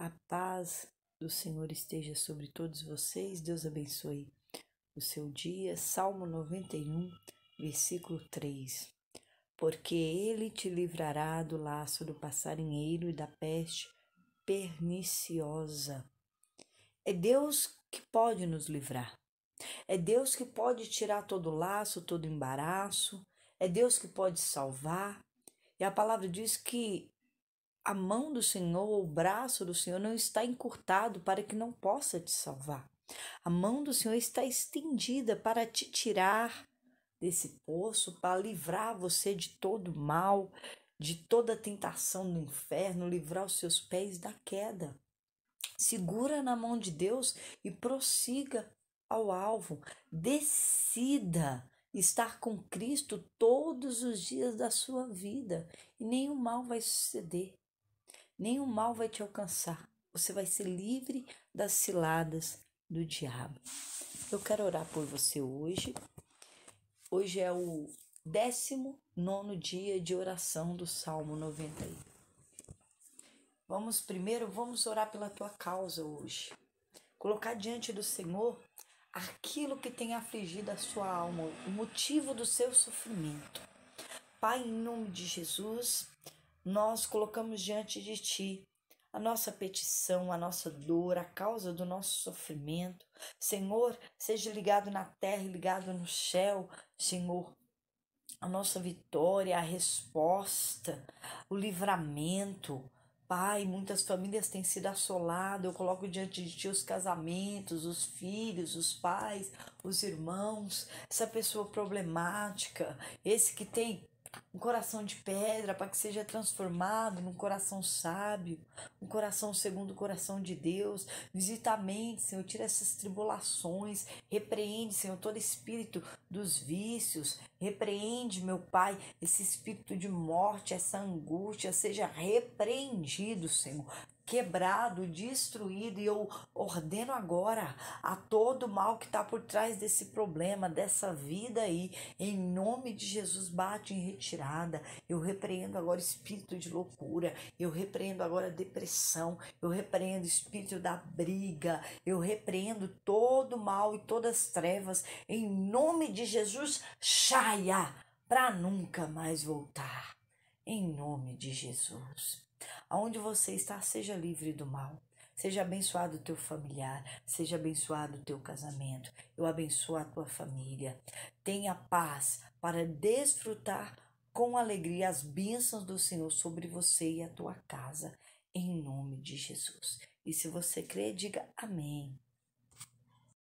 A paz do Senhor esteja sobre todos vocês. Deus abençoe o seu dia. Salmo 91, versículo 3. Porque ele te livrará do laço do passarinheiro e da peste perniciosa. É Deus que pode nos livrar. É Deus que pode tirar todo laço, todo embaraço. É Deus que pode salvar. E a palavra diz que a mão do Senhor o braço do Senhor não está encurtado para que não possa te salvar. A mão do Senhor está estendida para te tirar desse poço, para livrar você de todo mal, de toda tentação do inferno, livrar os seus pés da queda. Segura na mão de Deus e prossiga ao alvo. Decida estar com Cristo todos os dias da sua vida e nenhum mal vai suceder nenhum mal vai te alcançar. Você vai ser livre das ciladas do diabo. Eu quero orar por você hoje. Hoje é o décimo nono dia de oração do Salmo 91. Vamos primeiro, vamos orar pela tua causa hoje. Colocar diante do Senhor aquilo que tem afligido a sua alma, o motivo do seu sofrimento. Pai, em nome de Jesus, nós colocamos diante de Ti a nossa petição, a nossa dor, a causa do nosso sofrimento. Senhor, seja ligado na terra e ligado no céu, Senhor. A nossa vitória, a resposta, o livramento, Pai, muitas famílias têm sido assoladas. Eu coloco diante de ti os casamentos, os filhos, os pais, os irmãos, essa pessoa problemática, esse que tem um coração de pedra para que seja transformado num coração sábio, um coração segundo o coração de Deus. Visita a mente, Senhor, tira essas tribulações, repreende, Senhor, todo espírito dos vícios, repreende, meu Pai, esse espírito de morte, essa angústia, seja repreendido, Senhor quebrado, destruído, e eu ordeno agora a todo mal que está por trás desse problema, dessa vida aí, em nome de Jesus, bate em retirada. Eu repreendo agora espírito de loucura, eu repreendo agora depressão, eu repreendo espírito da briga, eu repreendo todo mal e todas as trevas, em nome de Jesus, saia para nunca mais voltar. Em nome de Jesus. Aonde você está, seja livre do mal. Seja abençoado o teu familiar, seja abençoado o teu casamento. Eu abençoo a tua família. Tenha paz para desfrutar com alegria as bênçãos do Senhor sobre você e a tua casa, em nome de Jesus. E se você crê, diga amém.